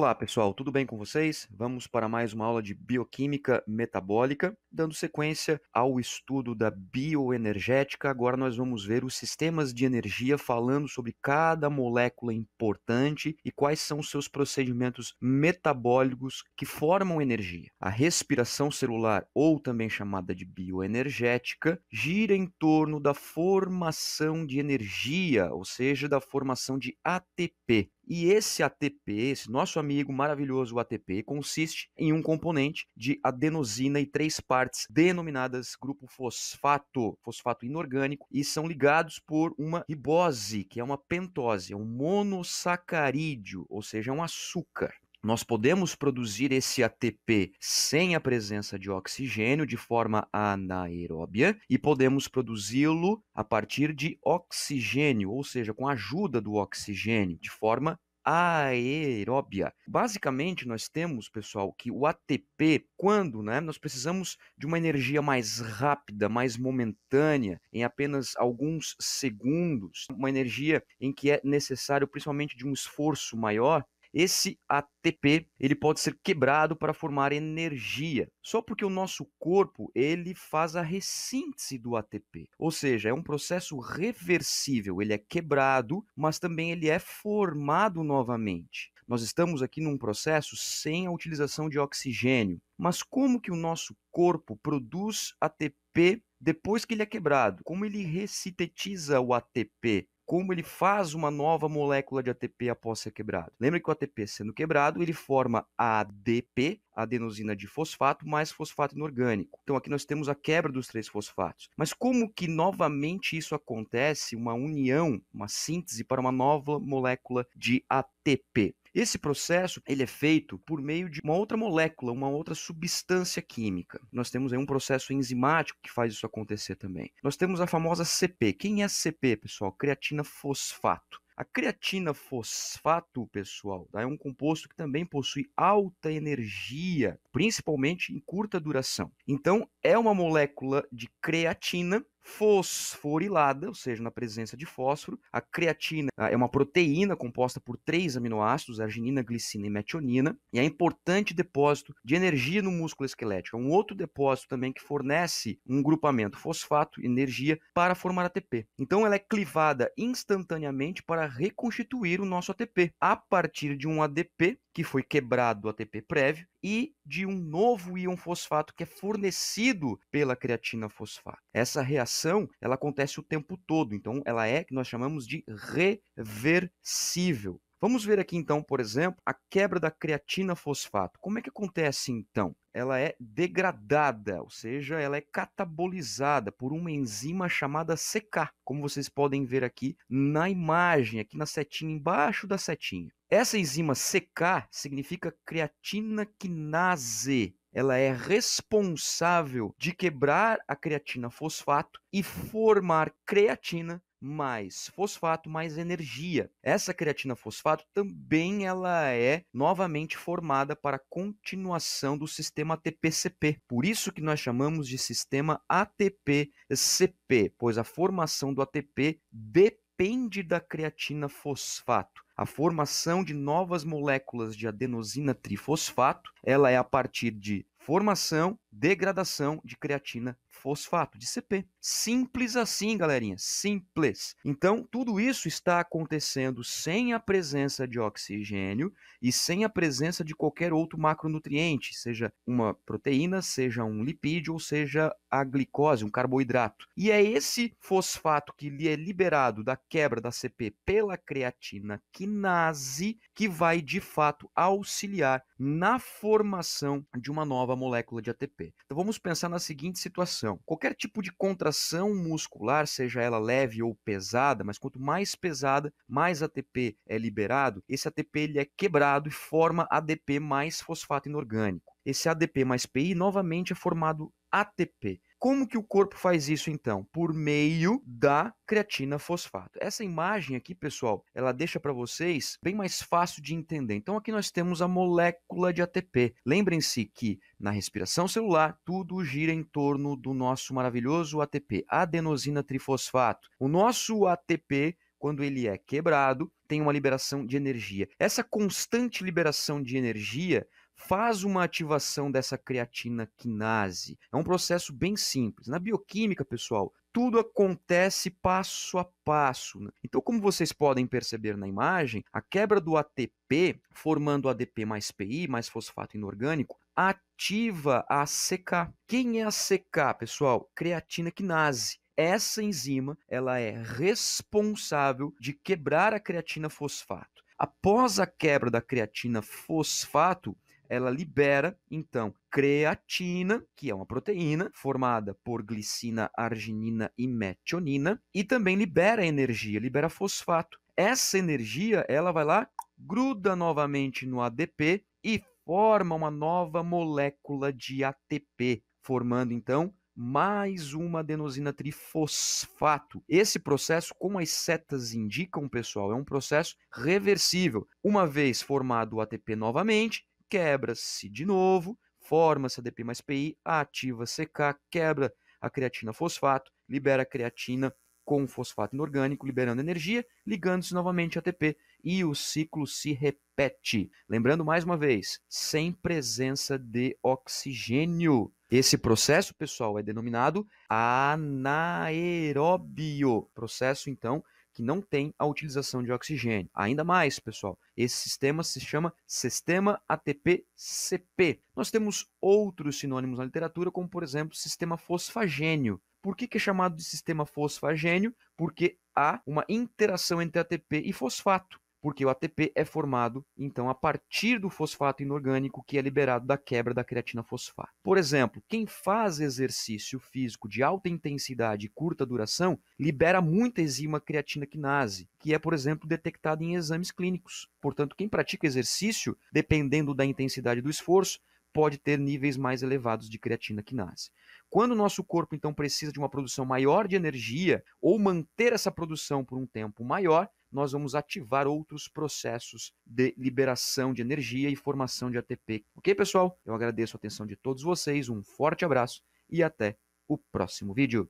Olá, pessoal, tudo bem com vocês? Vamos para mais uma aula de bioquímica metabólica, dando sequência ao estudo da bioenergética. Agora nós vamos ver os sistemas de energia falando sobre cada molécula importante e quais são os seus procedimentos metabólicos que formam energia. A respiração celular, ou também chamada de bioenergética, gira em torno da formação de energia, ou seja, da formação de ATP. E esse ATP, esse nosso amigo maravilhoso ATP, consiste em um componente de adenosina e três partes denominadas grupo fosfato, fosfato inorgânico, e são ligados por uma ribose, que é uma pentose, é um monossacarídeo, ou seja, é um açúcar. Nós podemos produzir esse ATP sem a presença de oxigênio de forma anaeróbia e podemos produzi-lo a partir de oxigênio, ou seja, com a ajuda do oxigênio, de forma aeróbia. Basicamente, nós temos, pessoal, que o ATP, quando né, nós precisamos de uma energia mais rápida, mais momentânea, em apenas alguns segundos, uma energia em que é necessário principalmente de um esforço maior, esse ATP, ele pode ser quebrado para formar energia, só porque o nosso corpo, ele faz a ressíntese do ATP. Ou seja, é um processo reversível, ele é quebrado, mas também ele é formado novamente. Nós estamos aqui num processo sem a utilização de oxigênio. Mas como que o nosso corpo produz ATP depois que ele é quebrado? Como ele resintetiza o ATP? como ele faz uma nova molécula de ATP após ser quebrado. Lembra que o ATP sendo quebrado, ele forma a ADP, adenosina de fosfato, mais fosfato inorgânico. Então aqui nós temos a quebra dos três fosfatos. Mas como que novamente isso acontece, uma união, uma síntese para uma nova molécula de ATP? Esse processo ele é feito por meio de uma outra molécula, uma outra substância química. Nós temos aí um processo enzimático que faz isso acontecer também. Nós temos a famosa CP. Quem é CP, pessoal? Creatina fosfato. A creatina fosfato, pessoal, tá? é um composto que também possui alta energia, principalmente em curta duração. Então, é uma molécula de creatina fosforilada, ou seja, na presença de fósforo. A creatina ah, é uma proteína composta por três aminoácidos, arginina, glicina e metionina, e é importante depósito de energia no músculo esquelético. É um outro depósito também que fornece um grupamento fosfato, energia, para formar ATP. Então ela é clivada instantaneamente para reconstituir o nosso ATP, a partir de um ADP que foi quebrado do ATP prévio, e de um novo íon fosfato que é fornecido pela creatina fosfato. Essa reação ela acontece o tempo todo, então ela é que nós chamamos de reversível. Vamos ver aqui então, por exemplo, a quebra da creatina fosfato. Como é que acontece então? Ela é degradada, ou seja, ela é catabolizada por uma enzima chamada CK, como vocês podem ver aqui na imagem, aqui na setinha embaixo da setinha. Essa enzima CK significa creatina quinase, ela é responsável de quebrar a creatina fosfato e formar creatina mais fosfato mais energia. Essa creatina fosfato também ela é novamente formada para continuação do sistema ATP-CP. Por isso que nós chamamos de sistema ATP-CP, pois a formação do ATP depende da creatina fosfato. A formação de novas moléculas de adenosina trifosfato, ela é a partir de formação, degradação de creatina fosfato de CP. Simples assim, galerinha, simples. Então, tudo isso está acontecendo sem a presença de oxigênio e sem a presença de qualquer outro macronutriente, seja uma proteína, seja um lipídio ou seja a glicose, um carboidrato. E é esse fosfato que lhe é liberado da quebra da CP pela creatina quinase que vai de fato auxiliar na formação de uma nova molécula de ATP. Então vamos pensar na seguinte situação contração. Qualquer tipo de contração muscular, seja ela leve ou pesada, mas quanto mais pesada, mais ATP é liberado, esse ATP ele é quebrado e forma ADP mais fosfato inorgânico. Esse ADP mais PI novamente é formado ATP. Como que o corpo faz isso então? Por meio da creatina fosfato. Essa imagem aqui, pessoal, ela deixa para vocês bem mais fácil de entender. Então aqui nós temos a molécula de ATP. Lembrem-se que na respiração celular tudo gira em torno do nosso maravilhoso ATP, adenosina trifosfato. O nosso ATP quando ele é quebrado, tem uma liberação de energia. Essa constante liberação de energia faz uma ativação dessa creatina quinase. É um processo bem simples. Na bioquímica, pessoal, tudo acontece passo a passo. Né? Então, como vocês podem perceber na imagem, a quebra do ATP, formando ADP mais PI, mais fosfato inorgânico, ativa a CK. Quem é a CK, pessoal? Creatina quinase essa enzima ela é responsável de quebrar a creatina fosfato. Após a quebra da creatina fosfato, ela libera, então, creatina, que é uma proteína formada por glicina, arginina e metionina, e também libera energia, libera fosfato. Essa energia, ela vai lá, gruda novamente no ADP e forma uma nova molécula de ATP, formando então mais uma adenosina trifosfato. Esse processo, como as setas indicam, pessoal, é um processo reversível. Uma vez formado o ATP novamente, quebra-se de novo, forma-se ADP mais PI, ativa CK, quebra a creatina fosfato, libera a creatina com fosfato inorgânico, liberando energia, ligando-se novamente a ATP e o ciclo se repete. Lembrando mais uma vez, sem presença de oxigênio. Esse processo, pessoal, é denominado anaeróbio, processo então que não tem a utilização de oxigênio. Ainda mais, pessoal, esse sistema se chama sistema ATP-CP. Nós temos outros sinônimos na literatura, como por exemplo, sistema fosfagênio. Por que, que é chamado de sistema fosfagênio? Porque há uma interação entre ATP e fosfato porque o ATP é formado, então, a partir do fosfato inorgânico que é liberado da quebra da creatina fosfato. Por exemplo, quem faz exercício físico de alta intensidade e curta duração libera muita enzima creatina quinase, que é, por exemplo, detectada em exames clínicos. Portanto, quem pratica exercício, dependendo da intensidade do esforço, pode ter níveis mais elevados de creatina quinase. Quando o nosso corpo, então, precisa de uma produção maior de energia ou manter essa produção por um tempo maior, nós vamos ativar outros processos de liberação de energia e formação de ATP. Ok, pessoal? Eu agradeço a atenção de todos vocês, um forte abraço e até o próximo vídeo.